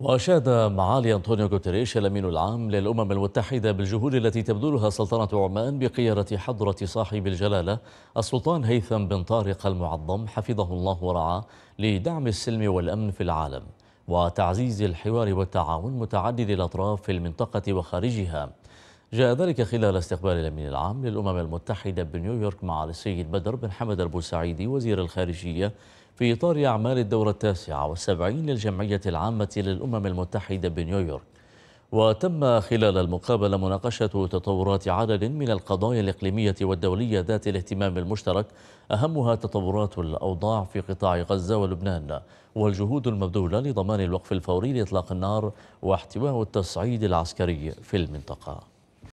وأشاد معالي أنطونيو غوتيريش الأمين العام للأمم المتحدة بالجهود التي تبذلها سلطنة عمان بقيادة حضرة صاحب الجلالة السلطان هيثم بن طارق المعظم حفظه الله ورعاه لدعم السلم والأمن في العالم وتعزيز الحوار والتعاون متعدد الأطراف في المنطقة وخارجها جاء ذلك خلال استقبال الأمين العام للأمم المتحدة بنيويورك مع السيد بدر بن حمد البوسعيدي وزير الخارجية في إطار أعمال الدورة التاسعة والسبعين للجمعية العامة للأمم المتحدة بنيويورك وتم خلال المقابلة مناقشة تطورات عدد من القضايا الإقليمية والدولية ذات الاهتمام المشترك أهمها تطورات الأوضاع في قطاع غزة ولبنان والجهود المبذولة لضمان الوقف الفوري لإطلاق النار واحتواء التصعيد العسكري في المنطقة